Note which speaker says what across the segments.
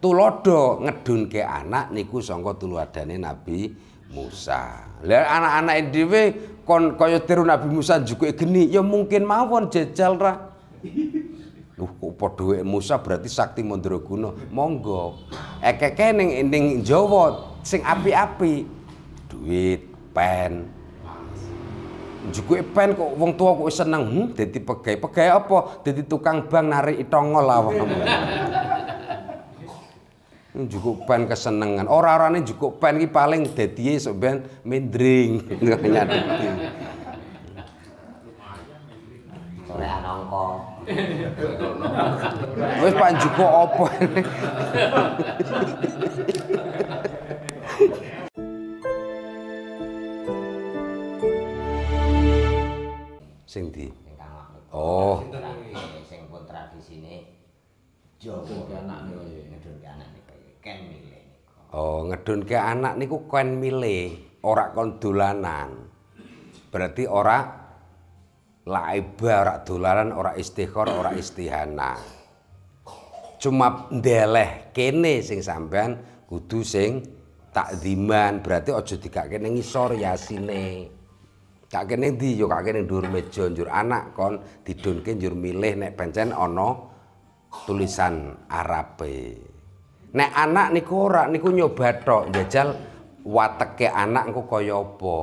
Speaker 1: tulodo ke anak niku sangka tuluadane Nabi Musa. Lah anak-anak dhewe kon kaya tiru Nabi Musa juga geni ya mungkin mawon jejal ra. Duh kok Musa berarti sakti mandraguna. Monggo. Ekeke ning ning Jawa sing api-api duit, pen. Jukuke pen kok wong tua kok seneng hmm, jadi pegai pegai apa? Jadi tukang bank narik itongol awakmu. Cukup pen kesenangan. Orang-orang ini cukup pen ini paling dedi esok ben mendring. Nyanyi dedi. Oleh nongko.
Speaker 2: Wes pan cukup opo.
Speaker 1: Sing di. Oh. Sing pun tradisi ini. Jawa. Jawa. Jawa. Jawa. Jawa. ken milih oh ngedunke anak niku ken milih ora kon dolanan berarti ora laiba ora dolanan ora istikhor ora istihana cuma ndeleh kene sing sampean kudu sing takziman berarti aja dikake ning ngisor yasine tak kene ndi yo kake ning dhuwur meja njur anak kon didunke njur milih nek pancen ana tulisan Arabe Nek anak niku ora niku nyoba tok jajal wateke anak engko kaya apa.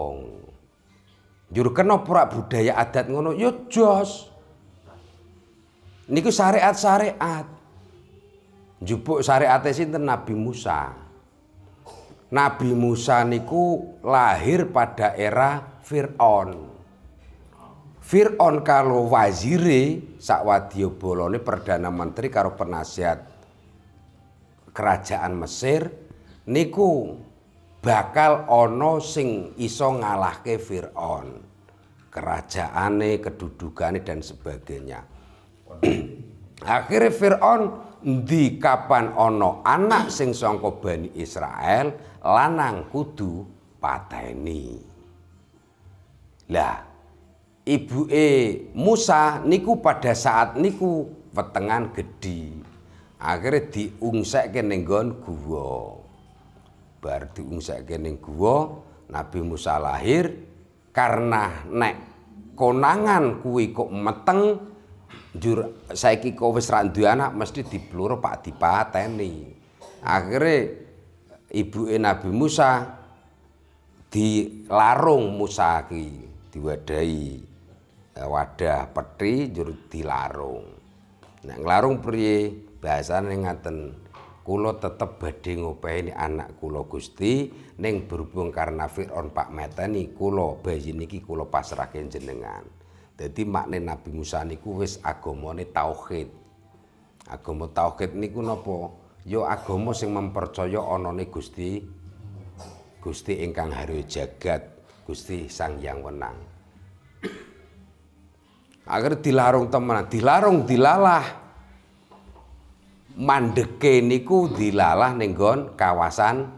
Speaker 1: Jur kenapa ora budaya adat ngono? Ya jos. Niku syariat-syariat. Jupuk syariat sinten Nabi Musa. Nabi Musa niku lahir pada era Firaun. Fir'aun kalau wazire sak wadya bolone perdana menteri karo penasihat kerajaan Mesir niku bakal ono sing iso ngalahke Firaun. Kerajaane, kedudukane dan sebagainya. Akhirnya Firaun di kapan ono anak sing songko Bani Israel lanang kudu pateni. Lah, ibu E Musa niku pada saat niku wetengan gede akhirnya diungsekke ning nggon guwa. Bar diungsekke ning guwa, Nabi Musa lahir karena nek konangan kuwi kok meteng jur saiki kok wis ra anak mesti diplur Pak dipateni. akhirnya ibuke Nabi Musa dilarung Musa ki diwadahi eh, wadah peti jur dilarung. Nek nglarung priye? bahasane ngaten kula tetep badhe ngopeni anak kula Gusti ning berhubung karena Firaun Pak Meteni kula bayi niki kula pasrahke jenengan. Dadi makne Nabi Musa niku wis agamane tauhid. Agama tauhid niku napa? Ya agama sing mempercaya anane Gusti Gusti ingkang haru jagat, Gusti Sang Yang Wenang. agar dilarung teman, dilarung dilalah mandeke niku dilalah nenggon kawasan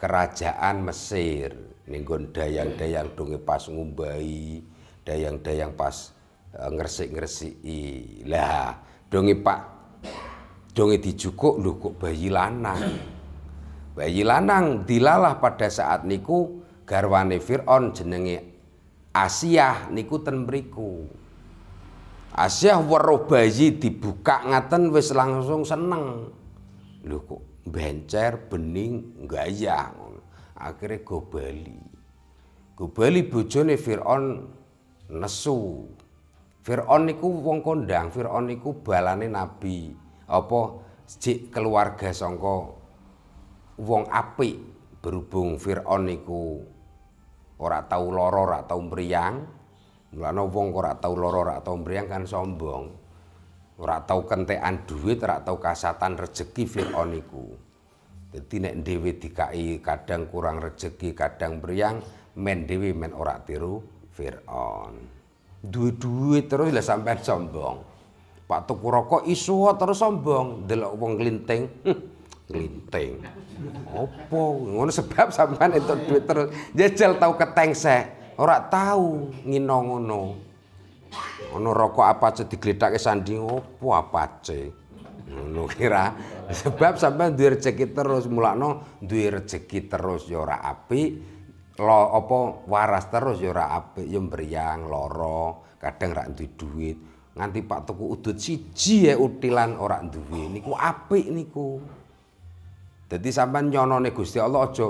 Speaker 1: kerajaan Mesir nenggon dayang-dayang donge pas ngumbai dayang-dayang pas uh, ngresik-ngresiki lah donge Pak donge dijukuk lho kok bayi lanang bayi lanang dilalah pada saat niku garwane Fir'aun jenenge Asia niku ten Asyah warobayi dibuka ngaten wis langsung seneng. Lho kok bencer bening gayah ngono. Akhire go bali. Go bali bojone Firaun nesu. Firaun niku wong kondang, Firaun niku balane nabi. Apa jik keluarga sangka wong apik berhubung Firaun niku ora tau lara, ora tau mriyang. Mulane wong ora tau lara, ora tau mriyang kan sombong. Ora tau kentekan dhuwit, ora tau kasatan rejeki Firaun iku. nek dewi dikai kadang kurang rezeki, kadang beriang, men dhewe men ora tiru Firaun. duit duit terus lah sampean sombong. Pak tuku rokok isu terus sombong, delok wong glinting. Glinting. Apa? Ngono sebab sampean itu duit terus jajal tau ketengsek ora tahu nginongono ono rokok apa cek digledake sanding opo apa cek ngono kira sebab sampean duwe rezeki terus mulakno duwe rezeki terus ya ora apik lo apa waras terus ya ora apik ya mbriyang lara kadang rak duwe duit nganti pak tuku udut siji ya utilan ora duwe niku apik niku dadi sampean nyonone Gusti Allah aja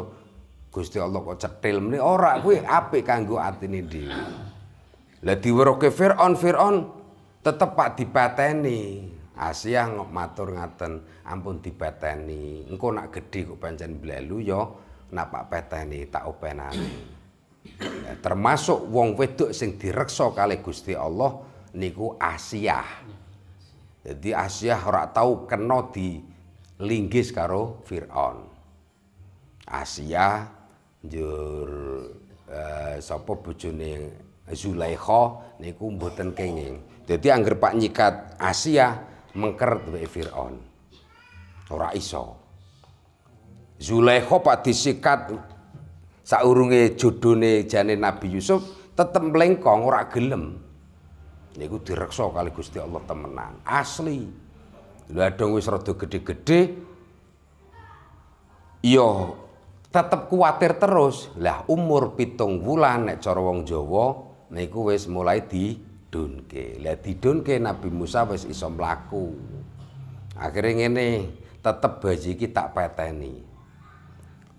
Speaker 1: Gusti Allah kok cetil meni ora kuwi apik kanggo atine dhewe. Lah diweroke Firaun Firaun tetep pak dipateni. Asia matur ngaten, ampun dipateni. Engko nak gedhe kok pancen blelu ya nak pak peteni tak openani. termasuk wong wedok sing direksa kali Gusti Allah niku Asia. Jadi Asia ora tau kena di linggis karo Firaun. Asia njur uh, sapa bojone Zulaikha niku mboten kenging. Dadi angger Pak nyikat Asia mengker duwe Firaun. Ora iso. Zulaikha Pak disikat saurunge jodone jane Nabi Yusuf tetep mlengkong ora gelem. Niku direksa kali Gusti Allah temenan. Asli. Lha dong wis rada gedhe-gedhe. Iya tetep kuatir terus lah umur pitung wulan nek cara wong Jawa niku wis mulai didunke lah didunke Nabi Musa wis iso mlaku akhirnya ngene tetep baji iki tak peteni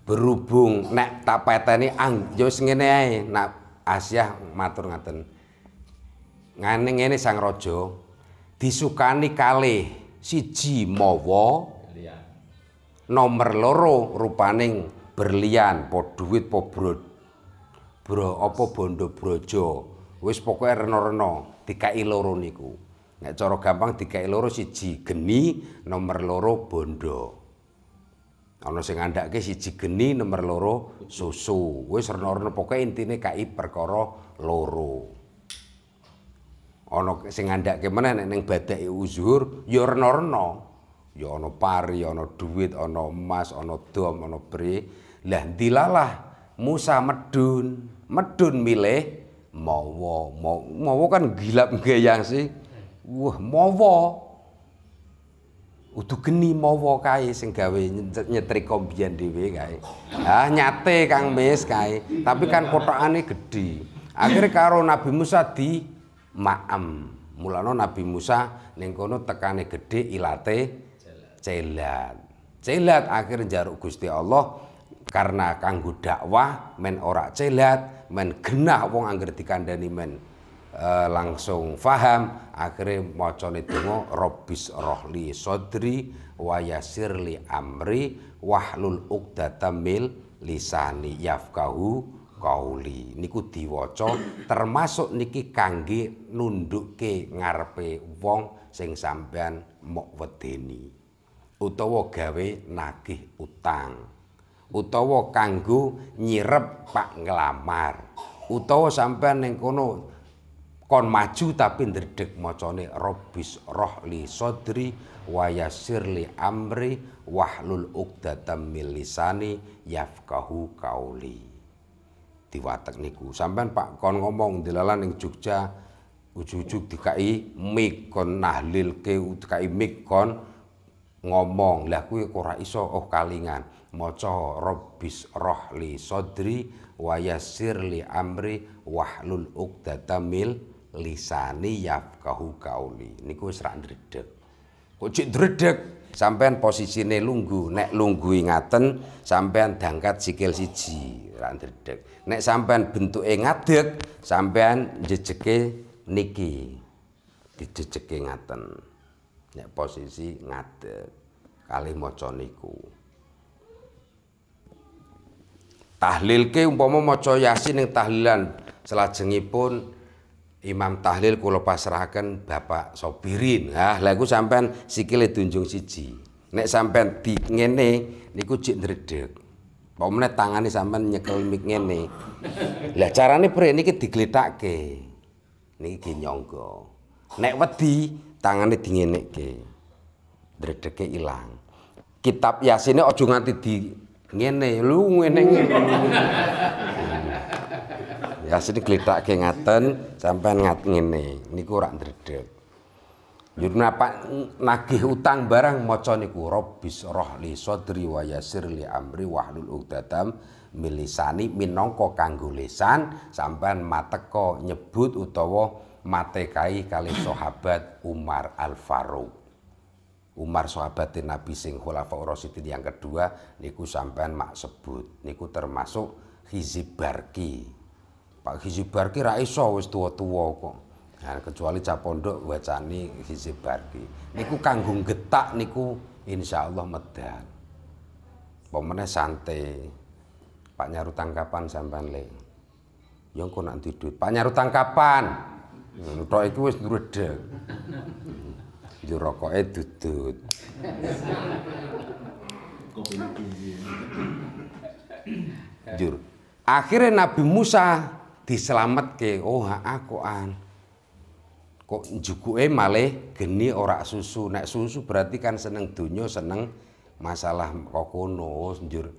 Speaker 1: berhubung nek tak peteni ang ya wis ngene ae nak asia matur ngaten ngene ngene sang raja disukani kalih siji mawa iya. nomor loro rupaning berlian, po duit, po bro, bro apa bondo brojo, wis pokoknya reno-reno, dikai loro niku. Nek cara gampang dikai loro siji geni, nomor loro bondo. Ana sing ngandhake siji geni, nomor loro susu. Wis reno-reno pokoke intine kai perkara loro. Ana sing ngandhake meneh nek ning uzur ya reno-reno. Ya ana pari, ya ana duit, ana emas, ana dom, ana bre. Lah dilalah Musa medun, medun milih Mowo Mowo kan gila geyang sih. Wah, Mowo Udu geni Mowo kae sing gawe nyetrika mbiyen dhewe kae. Ah nyate Kang Mis kae, tapi kan kotokane gedhe. Akhir karo Nabi Musa di Ma'am. Mulana Nabi Musa ning kono tekane gedhe ilate celat. Celat akhir jaruk Gusti Allah karena kanggo dakwah men ora celat men genah wong angger dikandani men e, langsung faham akhirnya macane donga robbis rohli sodri wayasirli amri wahlul uqdatam lisani yafkahu kauli niku diwaca termasuk niki kangge nundukke ngarepe wong sing sampean mok wedeni utawa gawe nagih utang utawa kanggo nyirep pak ngelamar. utawa sampean ning kono kon maju tapi ndredeg macane Robis rohli sodri wayasirli amri wahlul uqdatam min lisani kauli diwatek niku sampean Pak kon ngomong dilalan ning Jogja ujug-ujug dikai mik kon nahlilke dikai mik kon ngomong lah kuwi ora iso oh kalingan maca robbis rohli sodri wayasirli, amri wahlul uqdatam lisani yafqahu kauli niku wis ra ndredeg kok cek ndredeg sampean posisine lunggu nek lunggu ngaten sampean dangkat sikil siji ra ndredeg nek sampean bentuke ngadeg sampean jejeke niki dijejeke ngaten nek posisi ngadeg kalih maca niku ke umpama maca yasin ing tahlilan selajengipun Imam tahlil kula pasrahaken Bapak Sobirin. Hah, lha iku sampean sikile dunjung siji. Nek sampean di ngene niku jek ndredeg. Pomene tangane sampean nyekel mik ngene. Lah carane pre niki diglethake. Niki nyangga. Nek wedi tangane dingenekke. Dredeke ilang. Kitab Yasine aja nganti di ngene lu ngene ngene. Yasin ke ngaten sampai ngat ngene. Niku ora kurang Yur napa nagih utang barang maca niku Rabbis rohli sadri wa yasir li amri wahlul uqdatam milisani minangka kanggo lisan sampean mateka nyebut utawa matekai kali sahabat Umar Al Faruq. Umar sahabatin Nabi sing khulafaur Rasidin yang kedua niku sampean mak sebut niku termasuk Hizib Barki. Pak Hizib Barki ra iso wis tuwa-tuwa kok. Nah, kecuali capondo pondok wacani Hizib Barki. Niku kanggung getak niku insyaallah medan. Pemene santai. Pak nyaru tangkapan sampean le. Yang kok nanti duit. Pak nyaru tangkapan. Entok iku wis ndredeg. Yo rokoke dudut. Jur. Akhirnya Nabi Musa diselamatke. Oh, aku an. Kok jukuke malih geni ora susu. Nek susu berarti kan seneng dunia seneng masalah kokono jur.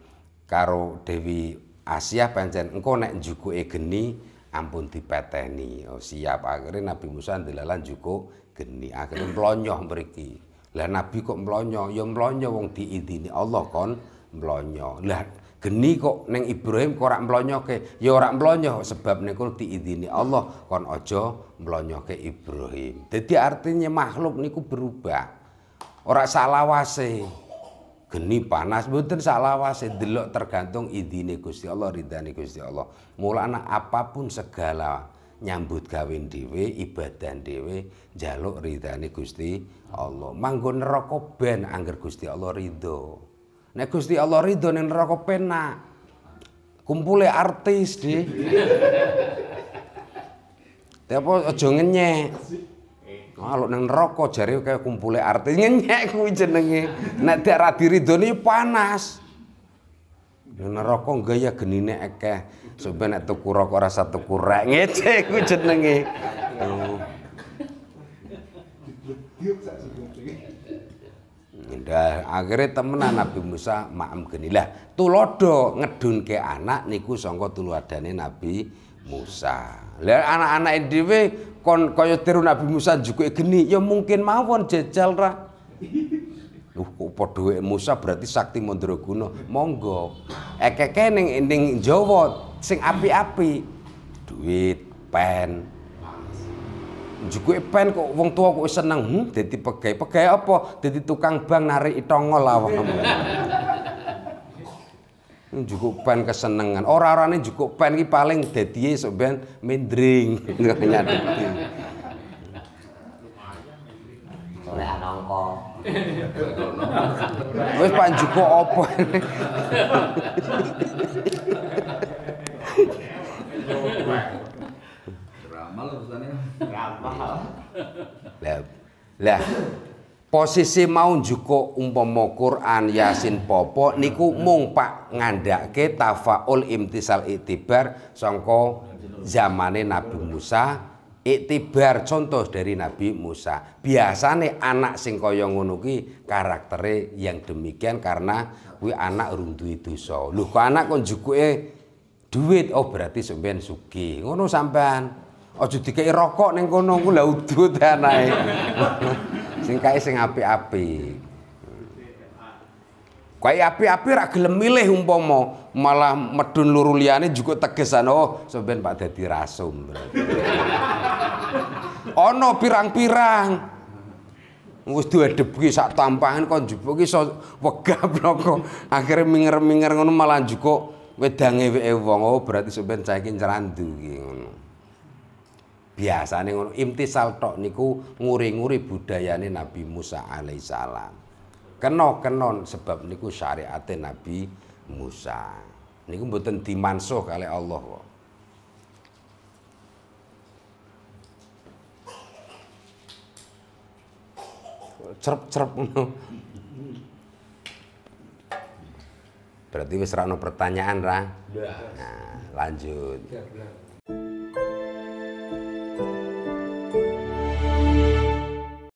Speaker 1: karo Dewi Asia pancen engko nek jukuke geni ampun dipeteni oh, siap akhirnya Nabi Musa dilalan juga geni akhirnya melonyoh meriki lah Nabi kok melonyoh ya melonyoh wong diidini Allah kon melonyoh lah geni kok neng Ibrahim kok ora ke ya orang mlonyoh sebab ti diidini Allah kon ojo aja ke Ibrahim jadi artinya makhluk niku berubah salah wase geni panas mboten salawase delok tergantung idine Gusti Allah ridane Gusti Allah mulana apapun segala nyambut kawin dhewe ibadah dhewe jaluk ridane Gusti Allah manggon neraka ben angger Gusti Allah ridho nek Gusti Allah ridho ning neraka penak kumpule artis di. Tapi aja ngenyek kalau neng rokok jare kayak kumpule artis ngenyek kuwi jenenge. Nek dak ra diridoni panas. Ya, neng rokok gaya genine akeh. Sampe nek tuku rokok rasa tuku rek ngece kuwi jenenge. Ndah akhirnya temenan Nabi Musa ma'am genilah tulodo ke anak niku sangka tuluadane Nabi Musa. Lah anak-anak dhewe kon kaya tiru Nabi Musa juga geni, ya mungkin mawon jejal ra. Loh kok padha Musa berarti sakti mandraguna. Monggo. Ekeke ning ning Jawa sing api-api. Duit, pen. juga pen kok wong tua kok seneng. Hmm, dadi pegawai. Pegawai apa? Dadi tukang bank narik itongol awakmu ini hmm, cukup pen kesenengan orang ini cukup pen ini paling dadi sok ben mindring hanya dadi oleh nongko
Speaker 2: wis pan cukup opo
Speaker 1: drama lah ya. lah posisi mau njuko umpama Quran Yasin popo niku mung pak ngandake tafaul imtisal itibar songko zamane Nabi Musa itibar contoh dari Nabi Musa biasane anak sing kaya ngono ki karaktere yang demikian karena kuwi anak runduwi dosa lho kok anak kok njukuke duit oh berarti sampean sugih ngono sampean aja dikeki rokok ning kono ku lha udut sing kae sing api api, kae api api ra gelem milih umpama malah medun luru liyane juga tegesan oh sampean Pak dadi rasum berarti pirang-pirang wis diadepki sak tampangan kon jupuk ki so, wegap akhire minger-minger ngono malah juga wedange weke wong oh berarti sampean saiki ncerandu ki ngono biasane ngono imtisal tok niku nguri-nguri budayane Nabi Musa alaihissalam kena-kenon sebab niku syariate Nabi Musa niku mboten dimansuh kali Allah kok cerep-cerep Berarti wis ra pertanyaan ra? Nah, lanjut.